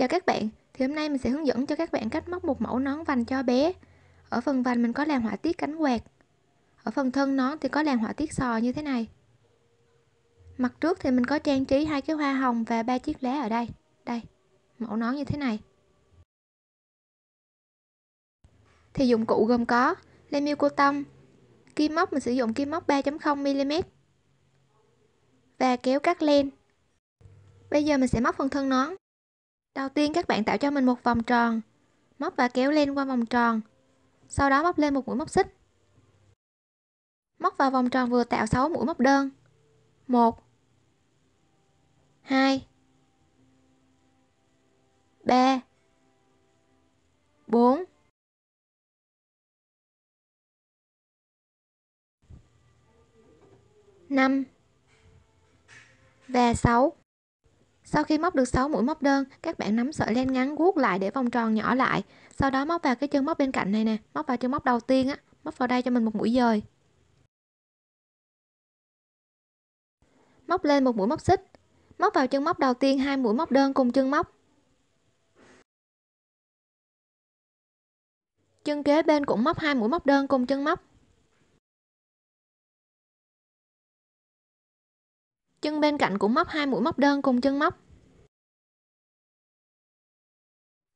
Chào các bạn, thì hôm nay mình sẽ hướng dẫn cho các bạn cách móc một mẫu nón vành cho bé Ở phần vành mình có làm họa tiết cánh quạt Ở phần thân nón thì có làm họa tiết sò như thế này Mặt trước thì mình có trang trí hai cái hoa hồng và ba chiếc lá ở đây Đây, mẫu nón như thế này Thì dụng cụ gồm có lem yêu cô tông Kim móc mình sử dụng kim móc 3.0mm Và kéo cắt len Bây giờ mình sẽ móc phần thân nón Đầu tiên các bạn tạo cho mình một vòng tròn, móc và kéo lên qua vòng tròn, sau đó móc lên một mũi móc xích. Móc vào vòng tròn vừa tạo 6 mũi móc đơn. 1 2 3 4 5 và 6 sau khi móc được 6 mũi móc đơn, các bạn nắm sợi len ngắn guốc lại để vòng tròn nhỏ lại. Sau đó móc vào cái chân móc bên cạnh này nè, móc vào chân móc đầu tiên á, móc vào đây cho mình một mũi dời. Móc lên một mũi móc xích. Móc vào chân móc đầu tiên hai mũi móc đơn cùng chân móc. Chân kế bên cũng móc hai mũi móc đơn cùng chân móc. chân bên cạnh cũng móc hai mũi móc đơn cùng chân móc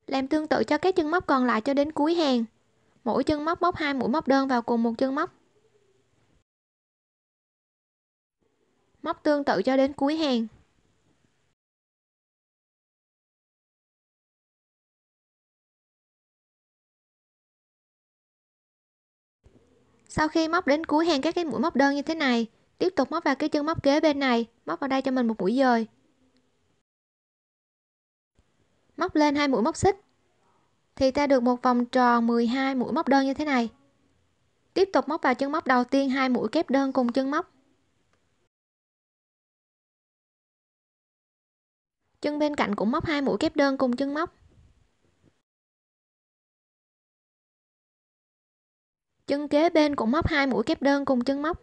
làm tương tự cho các chân móc còn lại cho đến cuối hàng mỗi chân móc móc hai mũi móc đơn vào cùng một chân móc móc tương tự cho đến cuối hàng sau khi móc đến cuối hàng các cái mũi móc đơn như thế này Tiếp tục móc vào cái chân móc kế bên này, móc vào đây cho mình một mũi dời. Móc lên hai mũi móc xích thì ta được một vòng tròn 12 mũi móc đơn như thế này. Tiếp tục móc vào chân móc đầu tiên hai mũi kép đơn cùng chân móc. Chân bên cạnh cũng móc hai mũi kép đơn cùng chân móc. Chân kế bên cũng móc hai mũi kép đơn cùng chân móc.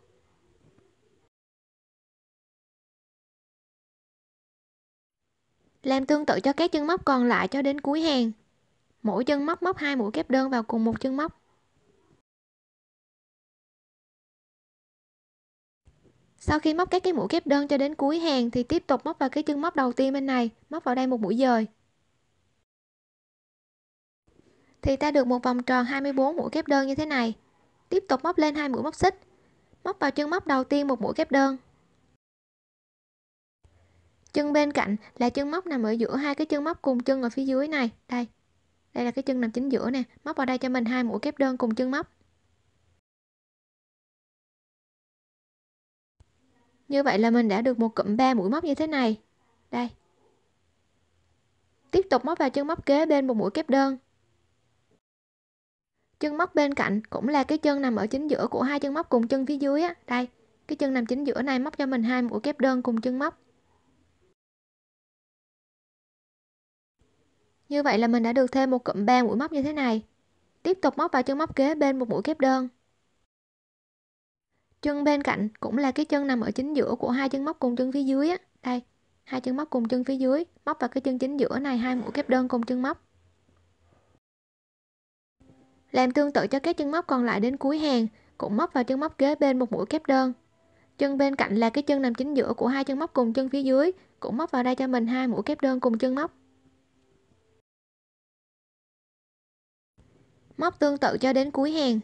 Làm tương tự cho các chân móc còn lại cho đến cuối hàng. Mỗi chân móc móc hai mũi kép đơn vào cùng một chân móc. Sau khi móc các cái mũi kép đơn cho đến cuối hàng thì tiếp tục móc vào cái chân móc đầu tiên bên này, móc vào đây một mũi dời. Thì ta được một vòng tròn 24 mũi kép đơn như thế này. Tiếp tục móc lên hai mũi móc xích. Móc vào chân móc đầu tiên một mũi kép đơn chân bên cạnh là chân móc nằm ở giữa hai cái chân móc cùng chân ở phía dưới này đây đây là cái chân nằm chính giữa nè móc vào đây cho mình hai mũi kép đơn cùng chân móc như vậy là mình đã được một cụm 3 mũi móc như thế này đây tiếp tục móc vào chân móc kế bên một mũi kép đơn chân móc bên cạnh cũng là cái chân nằm ở chính giữa của hai chân móc cùng chân phía dưới á đây cái chân nằm chính giữa này móc cho mình hai mũi kép đơn cùng chân móc Như vậy là mình đã được thêm một cụm 3 mũi móc như thế này. Tiếp tục móc vào chân móc kế bên một mũi kép đơn. Chân bên cạnh cũng là cái chân nằm ở chính giữa của hai chân móc cùng chân phía dưới á. Đây, hai chân móc cùng chân phía dưới, móc vào cái chân chính giữa này hai mũi kép đơn cùng chân móc. Làm tương tự cho các chân móc còn lại đến cuối hàng, cũng móc vào chân móc kế bên một mũi kép đơn. Chân bên cạnh là cái chân nằm chính giữa của hai chân móc cùng chân phía dưới, cũng móc vào đây cho mình hai mũi kép đơn cùng chân móc. móc tương tự cho đến cuối hàng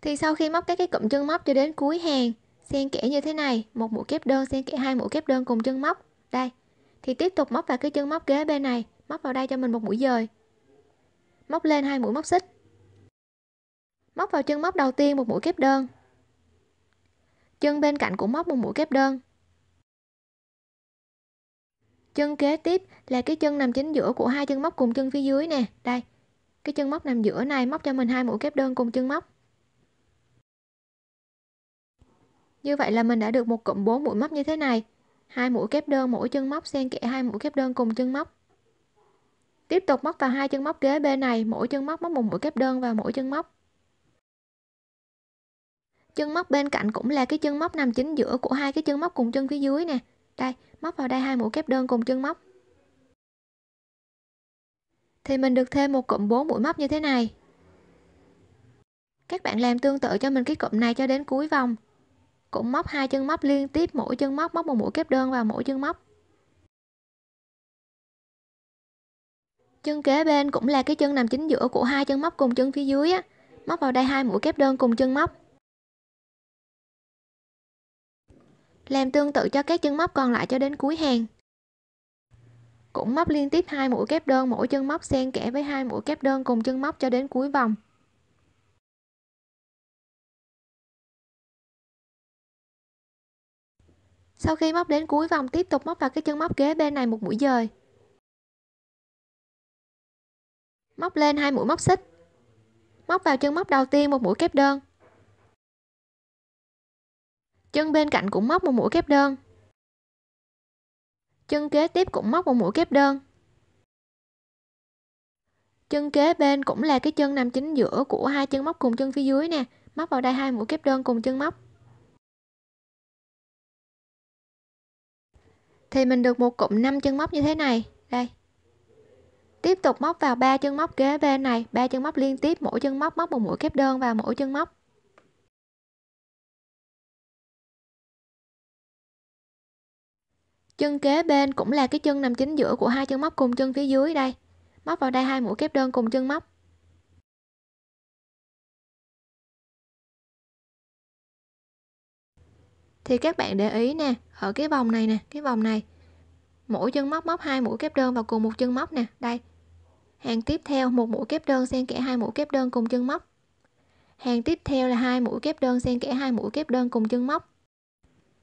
thì sau khi móc các cái cụm chân móc cho đến cuối hàng xen kẽ như thế này một mũi kép đơn xen kẽ hai mũi kép đơn cùng chân móc đây thì tiếp tục móc vào cái chân móc kế bên này móc vào đây cho mình một mũi dời móc lên hai mũi móc xích móc vào chân móc đầu tiên một mũi kép đơn chân bên cạnh cũng móc một mũi kép đơn chân kế tiếp là cái chân nằm chính giữa của hai chân móc cùng chân phía dưới nè đây cái chân móc nằm giữa này móc cho mình hai mũi kép đơn cùng chân móc như vậy là mình đã được một cụm 4 mũi móc như thế này hai mũi kép đơn mỗi chân móc xen kẽ hai mũi kép đơn cùng chân móc tiếp tục móc vào hai chân móc kế bên này mỗi chân móc móc một mũi kép đơn vào mỗi chân móc chân móc bên cạnh cũng là cái chân móc nằm chính giữa của hai cái chân móc cùng chân phía dưới nè đây móc vào đây hai mũi kép đơn cùng chân móc thì mình được thêm một cụm 4 mũi móc như thế này các bạn làm tương tự cho mình cái cụm này cho đến cuối vòng cũng móc hai chân móc liên tiếp mỗi chân móc móc một mũi kép đơn vào mỗi chân móc chân kế bên cũng là cái chân nằm chính giữa của hai chân móc cùng chân phía dưới á móc vào đây hai mũi kép đơn cùng chân móc làm tương tự cho các chân móc còn lại cho đến cuối hàng cũng móc liên tiếp hai mũi kép đơn mỗi chân móc xen kẽ với hai mũi kép đơn cùng chân móc cho đến cuối vòng sau khi móc đến cuối vòng tiếp tục móc vào cái chân móc kế bên này một mũi dời móc lên hai mũi móc xích móc vào chân móc đầu tiên một mũi kép đơn chân bên cạnh cũng móc một mũi kép đơn chân kế tiếp cũng móc một mũi kép đơn chân kế bên cũng là cái chân nằm chính giữa của hai chân móc cùng chân phía dưới nè móc vào đây hai mũi kép đơn cùng chân móc thì mình được một cụm 5 chân móc như thế này đây tiếp tục móc vào ba chân móc kế bên này ba chân móc liên tiếp mỗi chân móc móc một mũi kép đơn vào mỗi chân móc chân kế bên cũng là cái chân nằm chính giữa của hai chân móc cùng chân phía dưới đây móc vào đây hai mũi kép đơn cùng chân móc thì các bạn để ý nè ở cái vòng này nè cái vòng này mỗi chân móc móc hai mũi kép đơn vào cùng một chân móc nè đây hàng tiếp theo một mũi kép đơn xen kẽ hai mũi kép đơn cùng chân móc hàng tiếp theo là hai mũi kép đơn xen kẽ hai mũi kép đơn cùng chân móc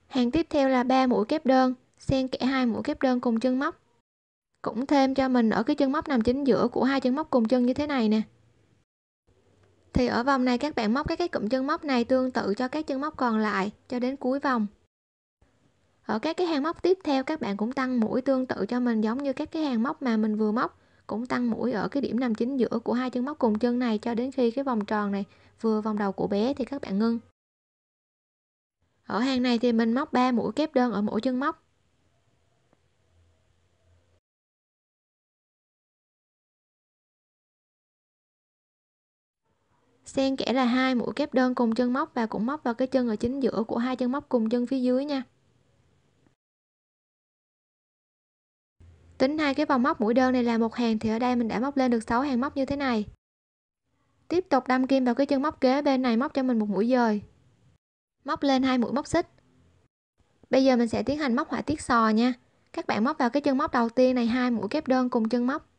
hàng tiếp theo là ba mũi kép đơn xen kẽ hai mũi kép đơn cùng chân móc cũng thêm cho mình ở cái chân móc nằm chính giữa của hai chân móc cùng chân như thế này nè thì ở vòng này các bạn móc các cái cụm chân móc này tương tự cho các chân móc còn lại cho đến cuối vòng ở các cái hàng móc tiếp theo các bạn cũng tăng mũi tương tự cho mình giống như các cái hàng móc mà mình vừa móc cũng tăng mũi ở cái điểm nằm chính giữa của hai chân móc cùng chân này cho đến khi cái vòng tròn này vừa vòng đầu của bé thì các bạn ngưng ở hàng này thì mình móc 3 mũi kép đơn ở mỗi chân móc xen kẽ là hai mũi kép đơn cùng chân móc và cũng móc vào cái chân ở chính giữa của hai chân móc cùng chân phía dưới nha tính hai cái vòng móc mũi đơn này là một hàng thì ở đây mình đã móc lên được 6 hàng móc như thế này tiếp tục đâm kim vào cái chân móc kế bên này móc cho mình một mũi dời móc lên hai mũi móc xích bây giờ mình sẽ tiến hành móc họa tiết sò nha các bạn móc vào cái chân móc đầu tiên này hai mũi kép đơn cùng chân móc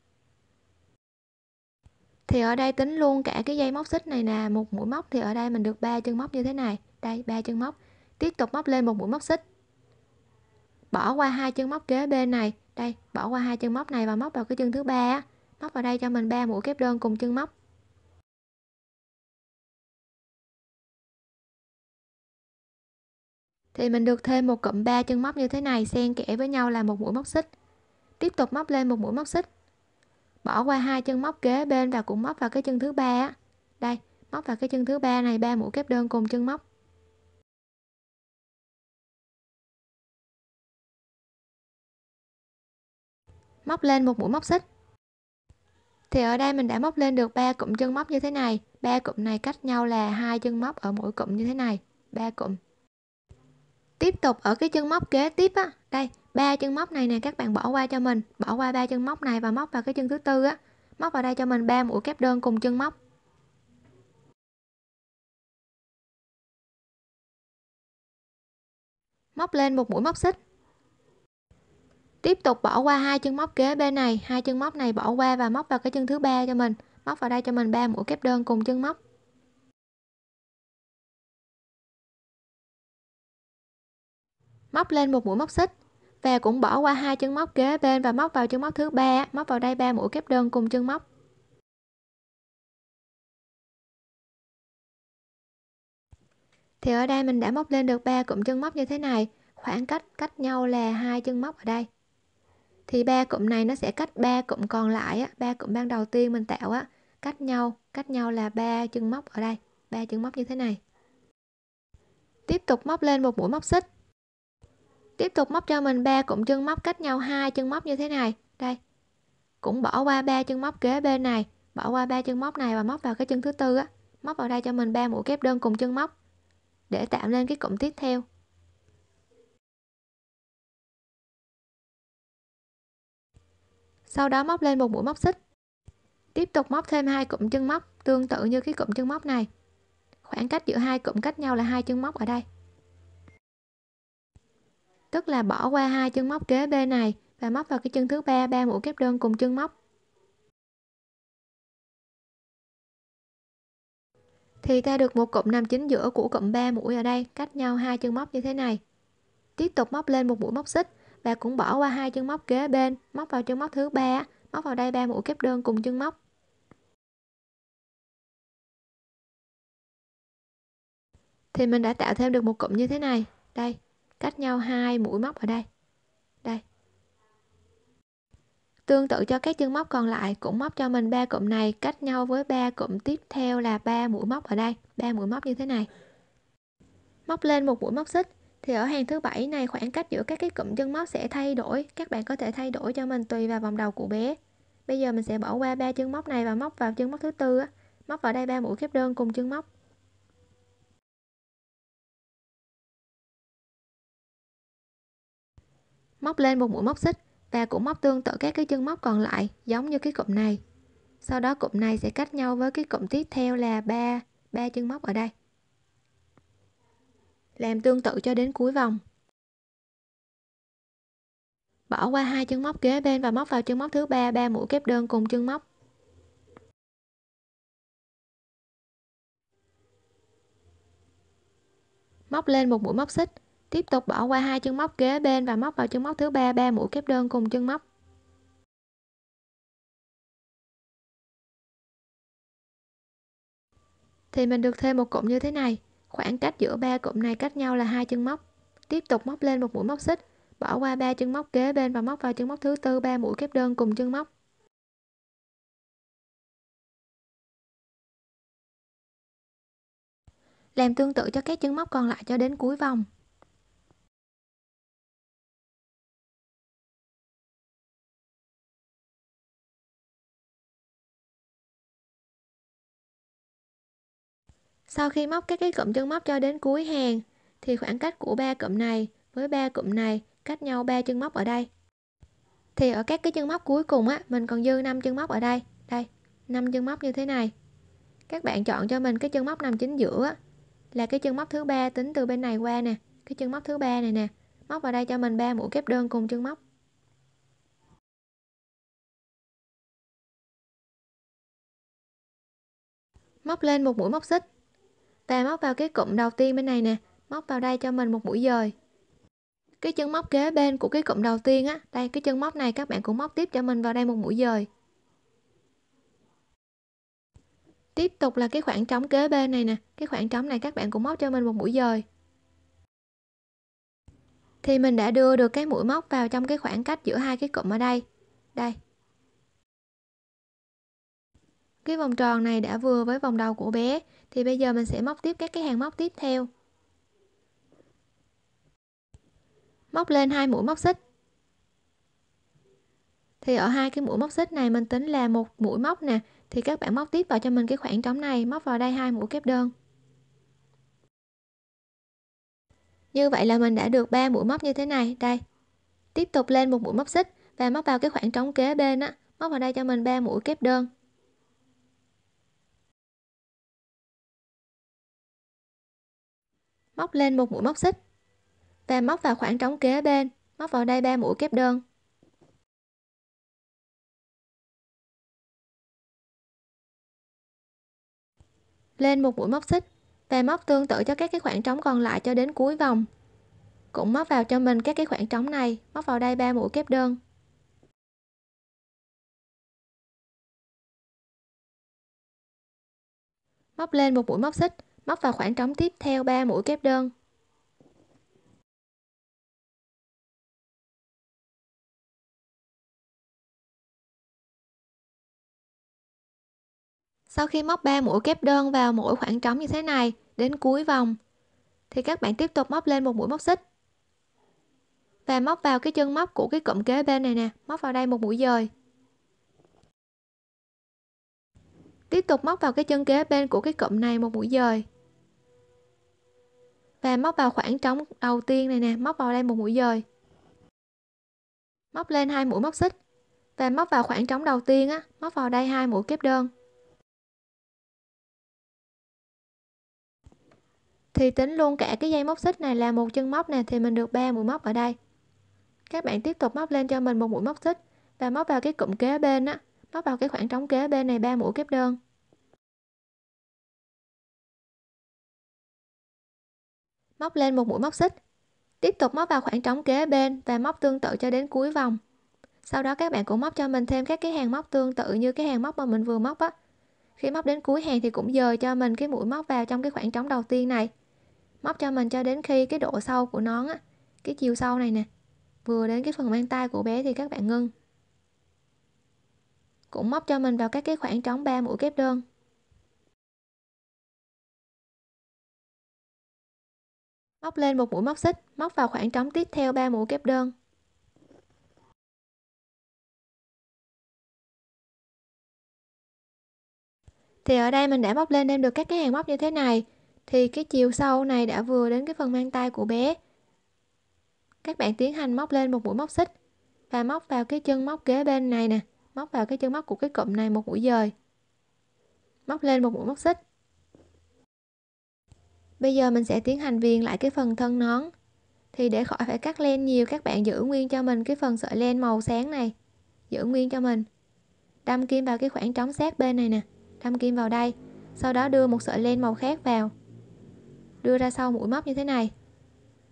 thì ở đây tính luôn cả cái dây móc xích này nè một mũi móc thì ở đây mình được ba chân móc như thế này đây ba chân móc tiếp tục móc lên một mũi móc xích bỏ qua hai chân móc kế bên này đây bỏ qua hai chân móc này và móc vào cái chân thứ ba móc vào đây cho mình ba mũi kép đơn cùng chân móc thì mình được thêm một cụm ba chân móc như thế này xen kẽ với nhau là một mũi móc xích tiếp tục móc lên một mũi móc xích bỏ qua hai chân móc kế bên và cũng móc vào cái chân thứ ba đây móc vào cái chân thứ ba này ba mũi kép đơn cùng chân móc móc lên một mũi móc xích thì ở đây mình đã móc lên được ba cụm chân móc như thế này ba cụm này cách nhau là hai chân móc ở mỗi cụm như thế này ba cụm tiếp tục ở cái chân móc kế tiếp á đây ba chân móc này nè các bạn bỏ qua cho mình bỏ qua ba chân móc này và móc vào cái chân thứ tư á móc vào đây cho mình ba mũi kép đơn cùng chân móc móc lên một mũi móc xích tiếp tục bỏ qua hai chân móc kế bên này hai chân móc này bỏ qua và móc vào cái chân thứ ba cho mình móc vào đây cho mình ba mũi kép đơn cùng chân móc móc lên một mũi móc xích và cũng bỏ qua hai chân móc kế bên và móc vào chân móc thứ ba móc vào đây ba mũi kép đơn cùng chân móc thì ở đây mình đã móc lên được ba cụm chân móc như thế này khoảng cách cách nhau là hai chân móc ở đây thì ba cụm này nó sẽ cách ba cụm còn lại ba cụm ban đầu tiên mình tạo á cách nhau cách nhau là ba chân móc ở đây ba chân móc như thế này tiếp tục móc lên một mũi móc xích tiếp tục móc cho mình ba cụm chân móc cách nhau hai chân móc như thế này đây cũng bỏ qua ba chân móc kế bên này bỏ qua ba chân móc này và móc vào cái chân thứ tư á móc vào đây cho mình ba mũi kép đơn cùng chân móc để tạo nên cái cụm tiếp theo sau đó móc lên một mũi móc xích tiếp tục móc thêm hai cụm chân móc tương tự như cái cụm chân móc này khoảng cách giữa hai cụm cách nhau là hai chân móc ở đây tức là bỏ qua hai chân móc kế bên này và móc vào cái chân thứ ba ba mũi kép đơn cùng chân móc thì ta được một cụm nằm chính giữa của cụm 3 mũi ở đây cách nhau hai chân móc như thế này tiếp tục móc lên một mũi móc xích và cũng bỏ qua hai chân móc kế bên móc vào chân móc thứ ba móc vào đây ba mũi kép đơn cùng chân móc thì mình đã tạo thêm được một cụm như thế này đây cách nhau hai mũi móc ở đây đây tương tự cho các chân móc còn lại cũng móc cho mình ba cụm này cách nhau với ba cụm tiếp theo là ba mũi móc ở đây ba mũi móc như thế này móc lên một mũi móc xích thì ở hàng thứ bảy này khoảng cách giữa các cái cụm chân móc sẽ thay đổi các bạn có thể thay đổi cho mình tùy vào vòng đầu của bé bây giờ mình sẽ bỏ qua ba chân móc này và móc vào chân móc thứ tư móc vào đây ba mũi kép đơn cùng chân móc móc lên một mũi móc xích và cũng móc tương tự các cái chân móc còn lại giống như cái cụm này sau đó cụm này sẽ cách nhau với cái cụm tiếp theo là ba ba chân móc ở đây làm tương tự cho đến cuối vòng bỏ qua hai chân móc kế bên và móc vào chân móc thứ ba ba mũi kép đơn cùng chân móc móc lên một mũi móc xích tiếp tục bỏ qua hai chân móc kế bên và móc vào chân móc thứ ba ba mũi kép đơn cùng chân móc thì mình được thêm một cụm như thế này khoảng cách giữa ba cụm này cách nhau là hai chân móc tiếp tục móc lên một mũi móc xích bỏ qua ba chân móc kế bên và móc vào chân móc thứ tư ba mũi kép đơn cùng chân móc làm tương tự cho các chân móc còn lại cho đến cuối vòng Sau khi móc các cái cụm chân móc cho đến cuối hàng thì khoảng cách của ba cụm này với ba cụm này cách nhau ba chân móc ở đây. Thì ở các cái chân móc cuối cùng á, mình còn dư 5 chân móc ở đây. Đây, 5 chân móc như thế này. Các bạn chọn cho mình cái chân móc nằm chính giữa á, là cái chân móc thứ ba tính từ bên này qua nè, cái chân móc thứ ba này nè. Móc vào đây cho mình ba mũi kép đơn cùng chân móc. Móc lên một mũi móc xích ta móc vào cái cụm đầu tiên bên này nè móc vào đây cho mình một mũi dời cái chân móc kế bên của cái cụm đầu tiên á đây cái chân móc này các bạn cũng móc tiếp cho mình vào đây một mũi dời tiếp tục là cái khoảng trống kế bên này nè cái khoảng trống này các bạn cũng móc cho mình một mũi dời thì mình đã đưa được cái mũi móc vào trong cái khoảng cách giữa hai cái cụm ở đây đây cái vòng tròn này đã vừa với vòng đầu của bé thì bây giờ mình sẽ móc tiếp các cái hàng móc tiếp theo móc lên hai mũi móc xích thì ở hai cái mũi móc xích này mình tính là một mũi móc nè thì các bạn móc tiếp vào cho mình cái khoảng trống này móc vào đây hai mũi kép đơn như vậy là mình đã được ba mũi móc như thế này đây tiếp tục lên một mũi móc xích và móc vào cái khoảng trống kế bên á móc vào đây cho mình ba mũi kép đơn móc lên một mũi móc xích và móc vào khoảng trống kế bên móc vào đây 3 mũi kép đơn lên một mũi móc xích và móc tương tự cho các cái khoảng trống còn lại cho đến cuối vòng cũng móc vào cho mình các cái khoảng trống này móc vào đây 3 mũi kép đơn móc lên một mũi móc xích móc vào khoảng trống tiếp theo 3 mũi kép đơn Sau khi móc 3 mũi kép đơn vào mỗi khoảng trống như thế này đến cuối vòng thì các bạn tiếp tục móc lên một mũi móc xích. Và móc vào cái chân móc của cái cụm kế bên này nè, móc vào đây một mũi dời. Tiếp tục móc vào cái chân kế bên của cái cụm này một mũi dời và móc vào khoảng trống đầu tiên này nè móc vào đây một mũi dời móc lên hai mũi móc xích và móc vào khoảng trống đầu tiên á móc vào đây hai mũi kép đơn thì tính luôn cả cái dây móc xích này là một chân móc nè thì mình được 3 mũi móc ở đây các bạn tiếp tục móc lên cho mình một mũi móc xích và móc vào cái cụm kế bên á móc vào cái khoảng trống kế bên này ba mũi kép đơn móc lên một mũi móc xích tiếp tục móc vào khoảng trống kế bên và móc tương tự cho đến cuối vòng sau đó các bạn cũng móc cho mình thêm các cái hàng móc tương tự như cái hàng móc mà mình vừa móc á khi móc đến cuối hàng thì cũng dời cho mình cái mũi móc vào trong cái khoảng trống đầu tiên này móc cho mình cho đến khi cái độ sâu của nón á cái chiều sâu này nè vừa đến cái phần mang tay của bé thì các bạn ngưng cũng móc cho mình vào các cái khoảng trống 3 mũi kép đơn móc lên một mũi móc xích móc vào khoảng trống tiếp theo 3 mũi kép đơn thì ở đây mình đã móc lên đem được các cái hàng móc như thế này thì cái chiều sâu này đã vừa đến cái phần mang tay của bé các bạn tiến hành móc lên một mũi móc xích và móc vào cái chân móc kế bên này nè móc vào cái chân móc của cái cụm này một mũi dời móc lên một mũi móc xích Bây giờ mình sẽ tiến hành viền lại cái phần thân nón. Thì để khỏi phải cắt len nhiều các bạn giữ nguyên cho mình cái phần sợi len màu sáng này. Giữ nguyên cho mình. Đâm kim vào cái khoảng trống sát bên này nè. Đâm kim vào đây. Sau đó đưa một sợi len màu khác vào. Đưa ra sau mũi móc như thế này.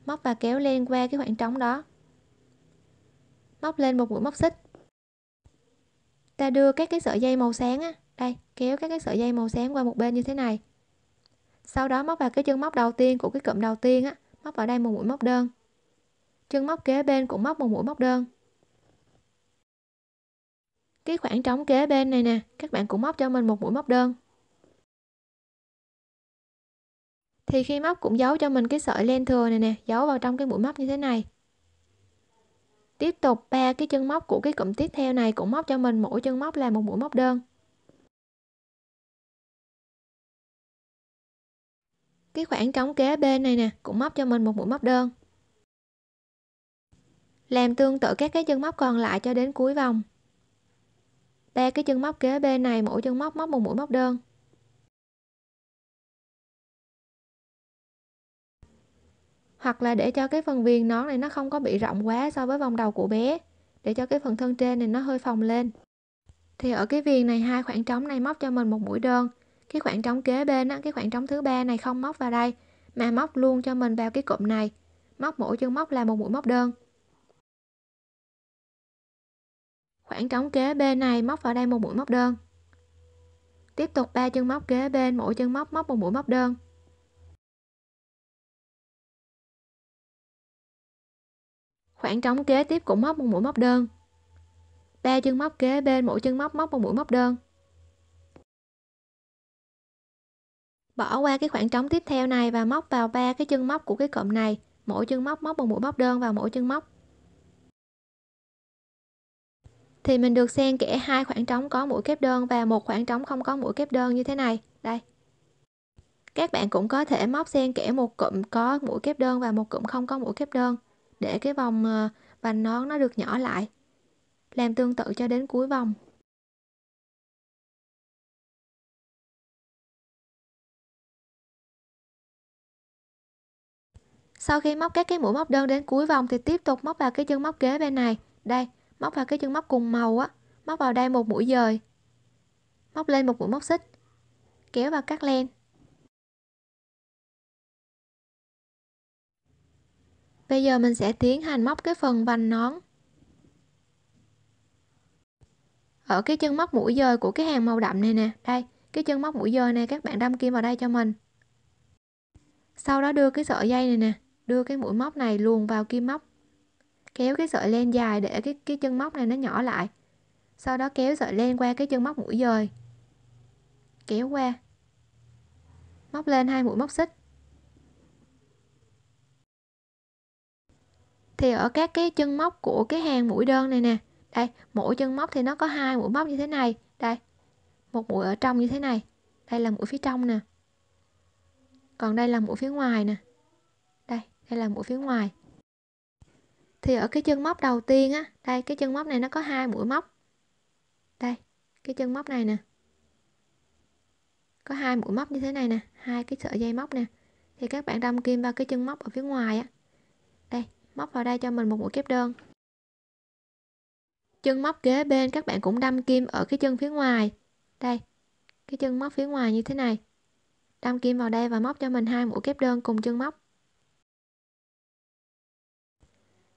Móc và kéo len qua cái khoảng trống đó. Móc lên một mũi móc xích. Ta đưa các cái sợi dây màu sáng á. Đây, kéo các cái sợi dây màu sáng qua một bên như thế này sau đó móc vào cái chân móc đầu tiên của cái cụm đầu tiên á móc vào đây một mũi móc đơn chân móc kế bên cũng móc một mũi móc đơn cái khoảng trống kế bên này nè các bạn cũng móc cho mình một mũi móc đơn thì khi móc cũng giấu cho mình cái sợi len thừa này nè giấu vào trong cái mũi móc như thế này tiếp tục ba cái chân móc của cái cụm tiếp theo này cũng móc cho mình mỗi chân móc là một mũi móc đơn cái khoảng trống kế bên này nè cũng móc cho mình một mũi móc đơn làm tương tự các cái chân móc còn lại cho đến cuối vòng ba cái chân móc kế bên này mỗi chân móc móc một mũi móc đơn hoặc là để cho cái phần viền nón này nó không có bị rộng quá so với vòng đầu của bé để cho cái phần thân trên này nó hơi phồng lên thì ở cái viền này hai khoảng trống này móc cho mình một mũi đơn cái khoảng trống kế bên á, cái khoảng trống thứ ba này không móc vào đây mà móc luôn cho mình vào cái cụm này móc mỗi chân móc là một mũi móc đơn khoảng trống kế bên này móc vào đây một mũi móc đơn tiếp tục ba chân móc kế bên mỗi chân móc móc một mũi móc đơn khoảng trống kế tiếp cũng móc một mũi móc đơn ba chân móc kế bên mỗi chân móc móc một mũi móc đơn bỏ qua cái khoảng trống tiếp theo này và móc vào ba cái chân móc của cái cụm này mỗi chân móc móc một mũi móc đơn vào mỗi chân móc thì mình được xen kẽ hai khoảng trống có mũi kép đơn và một khoảng trống không có mũi kép đơn như thế này đây các bạn cũng có thể móc xen kẽ một cụm có mũi kép đơn và một cụm không có mũi kép đơn để cái vòng ờ, vành nón nó được nhỏ lại làm tương tự cho đến cuối vòng sau khi móc các cái mũi móc đơn đến cuối vòng thì tiếp tục móc vào cái chân móc kế bên này đây móc vào cái chân móc cùng màu á móc vào đây một mũi dời móc lên một mũi móc xích kéo vào cắt len bây giờ mình sẽ tiến hành móc cái phần vành nón ở cái chân móc mũi dời của cái hàng màu đậm này nè đây cái chân móc mũi dời này các bạn đâm kim vào đây cho mình sau đó đưa cái sợi dây này nè đưa cái mũi móc này luồn vào kim móc kéo cái sợi len dài để cái, cái chân móc này nó nhỏ lại sau đó kéo sợi len qua cái chân móc mũi dời kéo qua móc lên hai mũi móc xích thì ở các cái chân móc của cái hàng mũi đơn này nè đây mỗi chân móc thì nó có hai mũi móc như thế này đây một mũi ở trong như thế này đây là mũi phía trong nè còn đây là mũi phía ngoài nè hay là mũi phía ngoài thì ở cái chân móc đầu tiên á đây cái chân móc này nó có hai mũi móc đây cái chân móc này nè có hai mũi móc như thế này nè hai cái sợi dây móc nè thì các bạn đâm kim vào cái chân móc ở phía ngoài á đây móc vào đây cho mình một mũi kép đơn chân móc kế bên các bạn cũng đâm kim ở cái chân phía ngoài đây cái chân móc phía ngoài như thế này đâm kim vào đây và móc cho mình hai mũi kép đơn cùng chân móc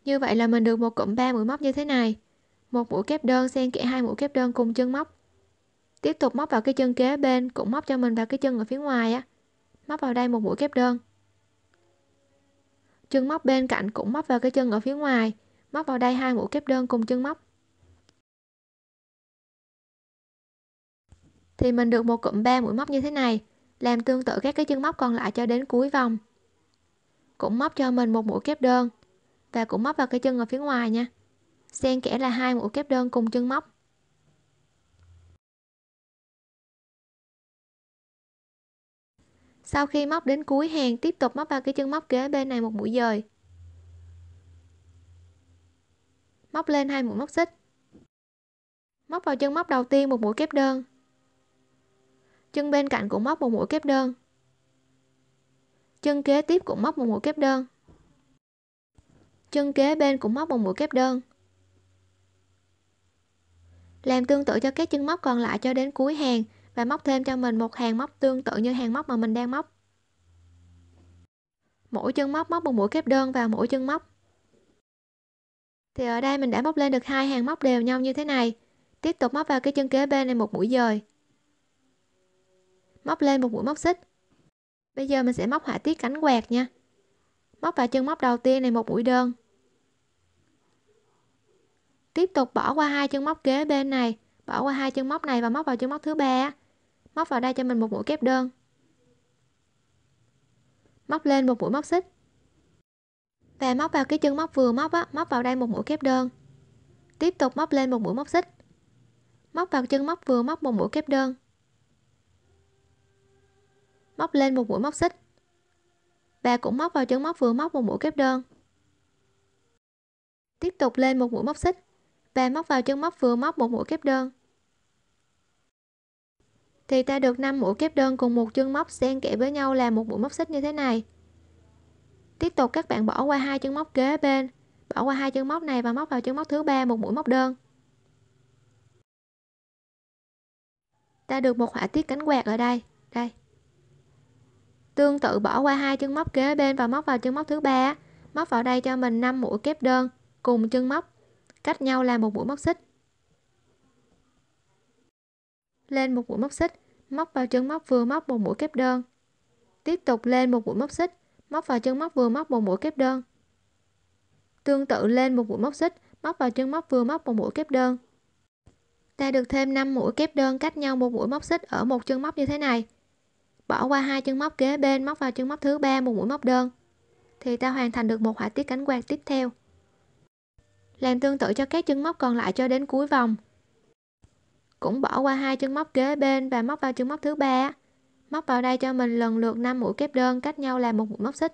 Như vậy là mình được một cụm 3 mũi móc như thế này. Một mũi kép đơn xen kẽ hai mũi kép đơn cùng chân móc. Tiếp tục móc vào cái chân kế bên, cũng móc cho mình vào cái chân ở phía ngoài á. Móc vào đây một mũi kép đơn. Chân móc bên cạnh cũng móc vào cái chân ở phía ngoài, móc vào đây hai mũi kép đơn cùng chân móc. Thì mình được một cụm 3 mũi móc như thế này, làm tương tự các cái chân móc còn lại cho đến cuối vòng. Cũng móc cho mình một mũi kép đơn, và cũng móc vào cái chân ở phía ngoài nha xen kẽ là hai mũi kép đơn cùng chân móc sau khi móc đến cuối hàng tiếp tục móc vào cái chân móc kế bên này một mũi dời móc lên hai mũi móc xích móc vào chân móc đầu tiên một mũi kép đơn chân bên cạnh cũng móc một mũi kép đơn chân kế tiếp cũng móc một mũi kép đơn chân kế bên cũng móc một mũi kép đơn làm tương tự cho các chân móc còn lại cho đến cuối hàng và móc thêm cho mình một hàng móc tương tự như hàng móc mà mình đang móc mỗi chân móc móc một mũi kép đơn vào mỗi chân móc thì ở đây mình đã móc lên được hai hàng móc đều nhau như thế này tiếp tục móc vào cái chân kế bên này một mũi dời móc lên một mũi móc xích bây giờ mình sẽ móc họa tiết cánh quạt nha móc vào chân móc đầu tiên này một mũi đơn tiếp tục bỏ qua hai chân móc kế bên này bỏ qua hai chân móc này và móc vào chân móc thứ ba móc vào đây cho mình một mũi kép đơn móc lên một mũi móc xích và móc vào cái chân móc vừa móc á móc vào đây một mũi kép đơn tiếp tục móc lên một mũi móc xích móc vào chân móc vừa móc một mũi kép đơn móc lên một mũi móc xích và cũng móc vào chân móc vừa móc một mũi kép đơn tiếp tục lên một mũi móc xích và móc vào chân móc vừa móc một mũi kép đơn thì ta được 5 mũi kép đơn cùng một chân móc xen kẽ với nhau là một mũi móc xích như thế này tiếp tục các bạn bỏ qua hai chân móc kế bên bỏ qua hai chân móc này và móc vào chân móc thứ ba một mũi móc đơn ta được một họa tiết cánh quạt ở đây đây tương tự bỏ qua hai chân móc kế bên và móc vào chân móc thứ ba móc vào đây cho mình 5 mũi kép đơn cùng chân móc cách nhau là một mũi móc xích lên một mũi móc xích móc vào chân móc vừa móc một mũi kép đơn tiếp tục lên một mũi móc xích móc vào chân móc vừa móc một mũi kép đơn tương tự lên một mũi móc xích móc vào chân móc vừa móc một mũi kép đơn ta được thêm 5 mũi kép đơn cách nhau một mũi móc xích ở một chân móc như thế này bỏ qua hai chân móc kế bên móc vào chân móc thứ ba một mũi móc đơn thì ta hoàn thành được một họa tiết cánh quạt tiếp theo làm tương tự cho các chân móc còn lại cho đến cuối vòng cũng bỏ qua hai chân móc kế bên và móc vào chân móc thứ ba móc vào đây cho mình lần lượt 5 mũi kép đơn cách nhau là một mũi móc xích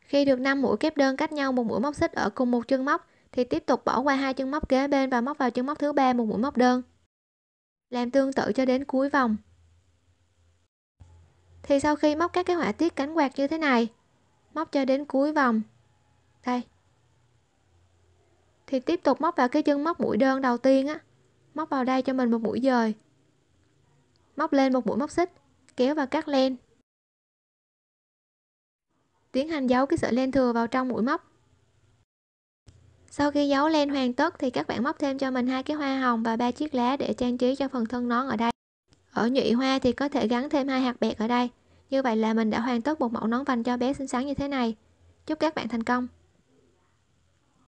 Khi được 5 mũi kép đơn cách nhau một mũi móc xích ở cùng một chân móc thì tiếp tục bỏ qua hai chân móc kế bên và móc vào chân móc thứ ba một mũi móc đơn làm tương tự cho đến cuối vòng thì sau khi móc các cái họa tiết cánh quạt như thế này móc cho đến cuối vòng đây thì tiếp tục móc vào cái chân móc mũi đơn đầu tiên á móc vào đây cho mình một mũi dời móc lên một mũi móc xích kéo và cắt len tiến hành giấu cái sợi len thừa vào trong mũi móc sau khi giấu len hoàn tất thì các bạn móc thêm cho mình hai cái hoa hồng và ba chiếc lá để trang trí cho phần thân nón ở đây ở nhụy hoa thì có thể gắn thêm hai hạt bẹt ở đây như vậy là mình đã hoàn tất một mẫu nón vành cho bé xinh xắn như thế này chúc các bạn thành công